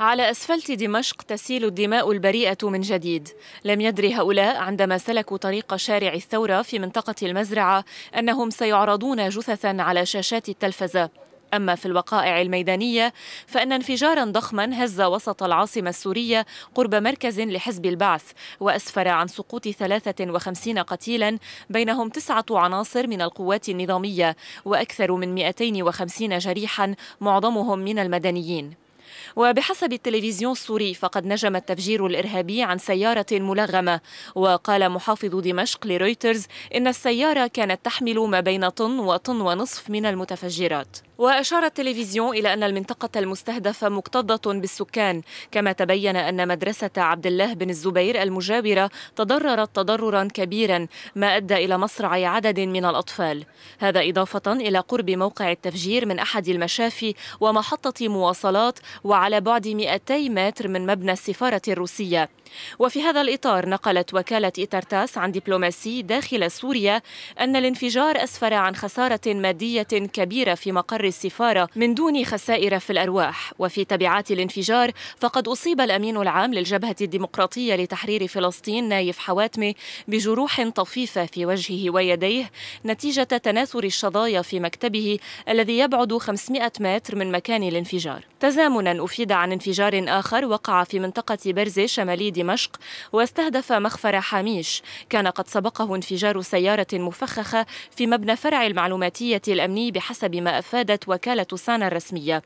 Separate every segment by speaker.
Speaker 1: على أسفلت دمشق تسيل الدماء البريئة من جديد لم يدر هؤلاء عندما سلكوا طريق شارع الثورة في منطقة المزرعة أنهم سيعرضون جثثا على شاشات التلفزة أما في الوقائع الميدانية فإن انفجارا ضخما هز وسط العاصمة السورية قرب مركز لحزب البعث وأسفر عن سقوط 53 قتيلا بينهم تسعة عناصر من القوات النظامية وأكثر من 250 جريحا معظمهم من المدنيين وبحسب التلفزيون السوري فقد نجم التفجير الإرهابي عن سيارة ملغمة وقال محافظ دمشق لرويترز إن السيارة كانت تحمل ما بين طن وطن ونصف من المتفجرات وأشار التلفزيون إلى أن المنطقة المستهدفة مكتظة بالسكان كما تبين أن مدرسة عبد الله بن الزبير المجاورة تضررت تضررا كبيرا ما أدى إلى مصرع عدد من الأطفال هذا إضافة إلى قرب موقع التفجير من أحد المشافي ومحطة مواصلات وعلى على بعد 200 متر من مبنى السفارة الروسية وفي هذا الإطار نقلت وكالة إترتاس عن دبلوماسي داخل سوريا أن الانفجار أسفر عن خسارة مادية كبيرة في مقر السفارة من دون خسائر في الأرواح وفي تبعات الانفجار فقد أصيب الأمين العام للجبهة الديمقراطية لتحرير فلسطين نايف حواتمي بجروح طفيفة في وجهه ويديه نتيجة تناثر الشظايا في مكتبه الذي يبعد 500 متر من مكان الانفجار تزامنا أفيد عن انفجار آخر وقع في منطقة برزة شمالي دمشق واستهدف مخفر حاميش كان قد سبقه انفجار سيارة مفخخة في مبنى فرع المعلوماتية الأمني بحسب ما أفادت وكالة سانا الرسمية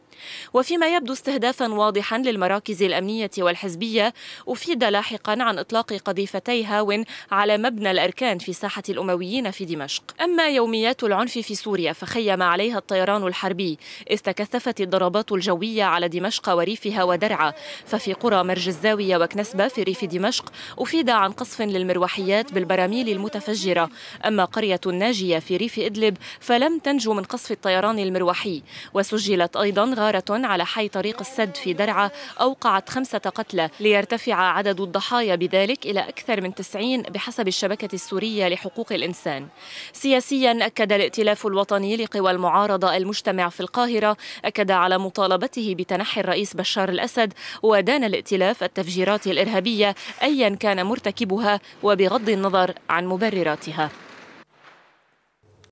Speaker 1: وفيما يبدو استهدافا واضحا للمراكز الأمنية والحزبية أفيد لاحقا عن إطلاق قذيفتي هاون على مبنى الأركان في ساحة الأمويين في دمشق أما يوميات العنف في سوريا فخيم عليها الطيران الحربي استكثفت الضربات الجوية على دمشق وريفها ودرعا ففي قرى مرج الزاوية وكنسبة في ريف دمشق أفيد عن قصف للمروحيات بالبراميل المتفجرة أما قرية الناجية في ريف إدلب فلم تنجو من قصف الطيران المروحي وسجلت أيضا غارة على حي طريق السد في درعا أوقعت خمسة قتلى ليرتفع عدد الضحايا بذلك إلى أكثر من 90 بحسب الشبكة السورية لحقوق الإنسان سياسيا أكد الائتلاف الوطني لقوى المعارضة المجتمع في القاهرة أكد على مطالبته بتنحي الرئيس بشار الأسد ودان الائتلاف التفجيرات الإرهابية أيا كان مرتكبها وبغض النظر عن مبرراتها